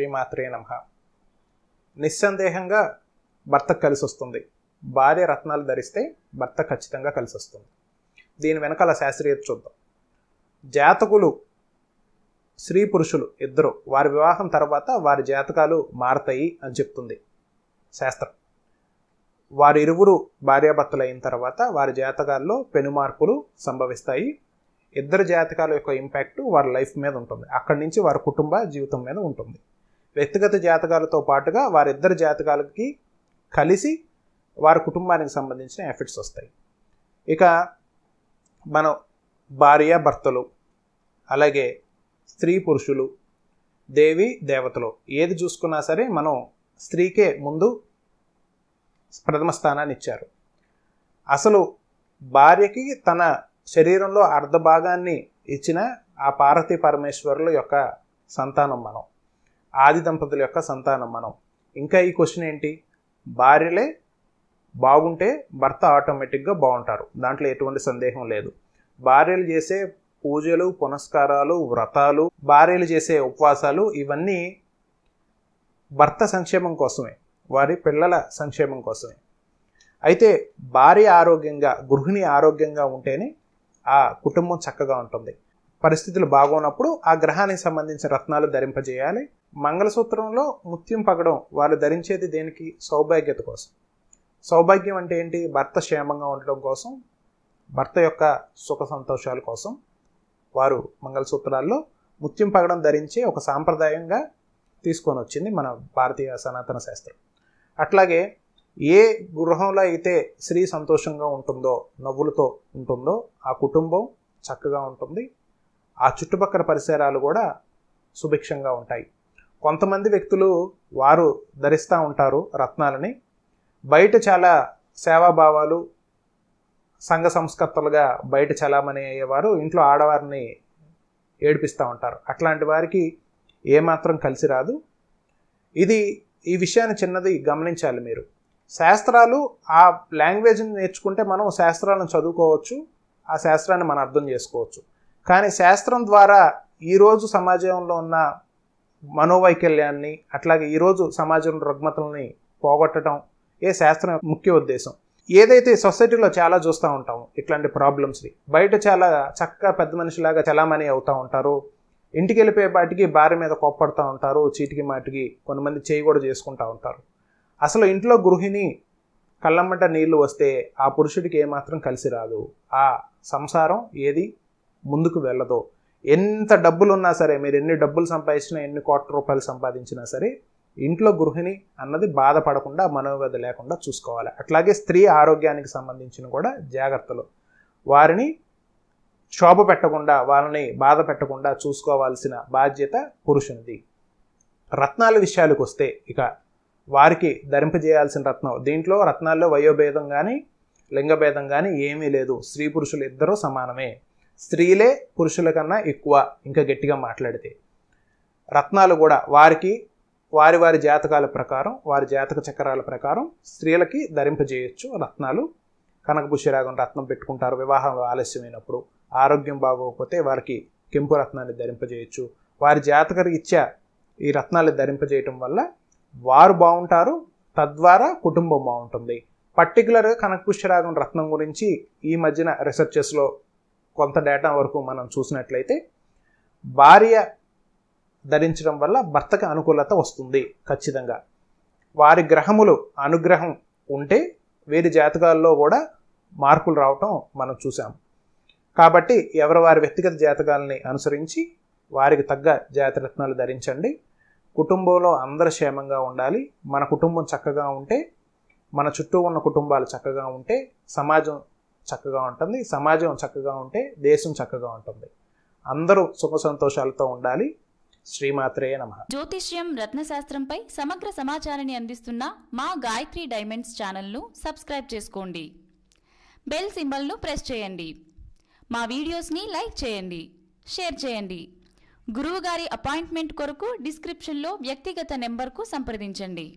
శ్రీమాత్రే నమ నిస్సందేహంగా భర్త కలిసి వస్తుంది భార్య రత్నాలు ధరిస్తే భర్త ఖచ్చితంగా కలిసి వస్తుంది దీని వెనకాల శాస్త్రీయత చూద్దాం జాతకులు స్త్రీ పురుషులు ఇద్దరు వారి వివాహం తర్వాత వారి జాతకాలు మారతాయి అని చెప్తుంది శాస్త్రం వారి ఇరువురు భార్యాభర్తలు అయిన తర్వాత వారి జాతకాల్లో పెనుమార్పులు సంభవిస్తాయి ఇద్దరు జాతకాల యొక్క ఇంపాక్ట్ వారి లైఫ్ మీద ఉంటుంది అక్కడి నుంచి వారి కుటుంబ జీవితం మీద ఉంటుంది వ్యక్తిగత జాతకాలతో పాటుగా వారిద్దరు జాతకాలకి కలిసి వారి కుటుంబానికి సంబంధించిన ఎఫెక్ట్స్ వస్తాయి ఇక మనం భార్య భర్తలు అలాగే స్త్రీ పురుషులు దేవి దేవతలు ఏది చూసుకున్నా సరే మనం స్త్రీకే ముందు ప్రథమ స్థానాన్ని ఇచ్చారు అసలు భార్యకి తన శరీరంలో అర్ధ భాగాన్ని ఇచ్చిన ఆ పార్వతీ పరమేశ్వరుల యొక్క సంతానం మనం ఆది దంపతుల యొక్క సంతానం మనం ఇంకా ఈ క్వశ్చన్ ఏంటి భార్యలే బాగుంటే భర్త ఆటోమేటిక్గా బాగుంటారు దాంట్లో ఎటువంటి సందేహం లేదు భార్యలు చేసే పూజలు పునస్కారాలు వ్రతాలు భార్యలు చేసే ఉపవాసాలు ఇవన్నీ భర్త సంక్షేమం కోసమే వారి పిల్లల సంక్షేమం కోసమే అయితే భార్య ఆరోగ్యంగా గృహిణి ఆరోగ్యంగా ఉంటేనే ఆ కుటుంబం చక్కగా ఉంటుంది పరిస్థితులు బాగున్నప్పుడు ఆ గ్రహానికి సంబంధించిన రత్నాలు ధరింపజేయాలి మంగళసూత్రంలో ముత్యం పగడం వారు ధరించేది దేనికి సౌభాగ్యత కోసం సౌభాగ్యం అంటే ఏంటి భర్త క్షేమంగా ఉండడం కోసం భర్త యొక్క సుఖ సంతోషాల కోసం వారు మంగళసూత్రాల్లో ముత్యం పగడం ధరించే ఒక సాంప్రదాయంగా తీసుకొని వచ్చింది మన భారతీయ సనాతన శాస్త్రం అట్లాగే ఏ గృహంలో అయితే స్త్రీ సంతోషంగా ఉంటుందో నవ్వులతో ఉంటుందో ఆ కుటుంబం చక్కగా ఉంటుంది ఆ చుట్టుపక్కల పరిసరాలు కూడా సుభిక్షంగా ఉంటాయి కొంతమంది వ్యక్తులు వారు ధరిస్తూ ఉంటారు రత్నాలని బయట చాలా సేవాభావాలు సంఘ సంస్కర్తలుగా బయట చలామణి అయ్యేవారు ఇంట్లో ఆడవారిని ఏడిపిస్తూ ఉంటారు అట్లాంటి వారికి ఏమాత్రం కలిసి రాదు ఇది ఈ విషయాన్ని చిన్నది గమనించాలి మీరు శాస్త్రాలు ఆ లాంగ్వేజ్ని నేర్చుకుంటే మనం శాస్త్రాలను చదువుకోవచ్చు ఆ శాస్త్రాన్ని మనం అర్థం చేసుకోవచ్చు కానీ శాస్త్రం ద్వారా ఈరోజు సమాజంలో ఉన్న మనోవైకల్యాన్ని అట్లాగే ఈరోజు సమాజంలో రుగ్మతల్ని పోగొట్టడం ఏ శాస్త్రం ముఖ్య ఉద్దేశం ఏదైతే సొసైటీలో చాలా చూస్తూ ఉంటాము ఇట్లాంటి ప్రాబ్లమ్స్ని బయట చాలా చక్కగా పెద్ద మనిషిలాగా చలామణి అవుతూ ఉంటారు ఇంటికి వెళ్ళిపోయే వాటికి భార్య మీద కోప్పడుతూ ఉంటారు చీటికి మాటికి కొంతమంది చేయి కూడా చేసుకుంటూ ఉంటారు అసలు ఇంట్లో గృహిణి కళ్ళమ్మంట నీళ్లు వస్తే ఆ పురుషుడికి ఏమాత్రం కలిసి రాదు ఆ సంసారం ఏది ముందుకు వెళ్ళదు ఎంత డబ్బులు ఉన్నా సరే మీరు ఎన్ని డబ్బులు సంపాదించినా ఎన్ని కోట్ల రూపాయలు సంపాదించినా సరే ఇంట్లో గృహిణి అన్నది బాధపడకుండా మనోవ్యధ లేకుండా చూసుకోవాలి అట్లాగే స్త్రీ ఆరోగ్యానికి సంబంధించిన కూడా జాగ్రత్తలు వారిని క్షోభ పెట్టకుండా వాళ్ళని బాధ పెట్టకుండా చూసుకోవాల్సిన బాధ్యత పురుషునిది రత్నాల విషయాలకు వస్తే ఇక వారికి ధరింపజేయాల్సిన రత్నం దీంట్లో రత్నాల్లో వయోభేదం కానీ లింగభేదం కానీ ఏమీ లేదు స్త్రీ పురుషులు ఇద్దరూ సమానమే స్త్రీలే పురుషుల కన్నా ఎక్కువ ఇంకా గట్టిగా మాట్లాడితే రత్నాలు కూడా వారికి వారి వారి జాతకాల ప్రకారం వారి జాతక చక్రాల ప్రకారం స్త్రీలకి ధరింపజేయచ్చు రత్నాలు కనకపుష్యరాగం రత్నం పెట్టుకుంటారు వివాహంలో ఆలస్యమైనప్పుడు ఆరోగ్యం బాగోకపోతే వారికి కెంపు రత్నాన్ని ధరింపజేయచ్చు వారి జాతక రీత్యా ఈ రత్నాలు ధరింపజేయటం వల్ల వారు బాగుంటారు తద్వారా కుటుంబం బాగుంటుంది పర్టికులర్గా కనకపుష్యరాగం రత్నం గురించి ఈ మధ్యన రీసెర్చెస్లో కొంత డేటా వరకు మనం చూసినట్లయితే భార్య ధరించడం వల్ల భర్తకి అనుకూలత వస్తుంది ఖచ్చితంగా వారి గ్రహములు అనుగ్రహం ఉంటే వీరి జాతకాల్లో కూడా మార్పులు రావటం మనం చూసాం కాబట్టి ఎవరు వారి వ్యక్తిగత జాతకాలని అనుసరించి వారికి తగ్గ జాతరత్నాలు ధరించండి కుటుంబంలో అందరు క్షేమంగా ఉండాలి మన కుటుంబం చక్కగా ఉంటే మన చుట్టూ ఉన్న కుటుంబాలు చక్కగా ఉంటే సమాజం చక్కగా ఉంటుంది సమాజం చక్కగా ఉంటే దేశం చక్కగా ఉంటుంది అందరూ సుఖ సంతోషాలతో ఉండాలి శ్రీమాత్రే నమ జ్యోతిష్యం రత్నశాస్త్రంపై సమగ్ర సమాచారాన్ని అందిస్తున్న మా గాయత్రి డైమండ్స్ ఛానల్ను సబ్స్క్రైబ్ చేసుకోండి బెల్ సింబల్ను ప్రెస్ చేయండి మా వీడియోస్ని లైక్ చేయండి షేర్ చేయండి గురువుగారి అపాయింట్మెంట్ కొరకు డిస్క్రిప్షన్లో వ్యక్తిగత నెంబర్కు సంప్రదించండి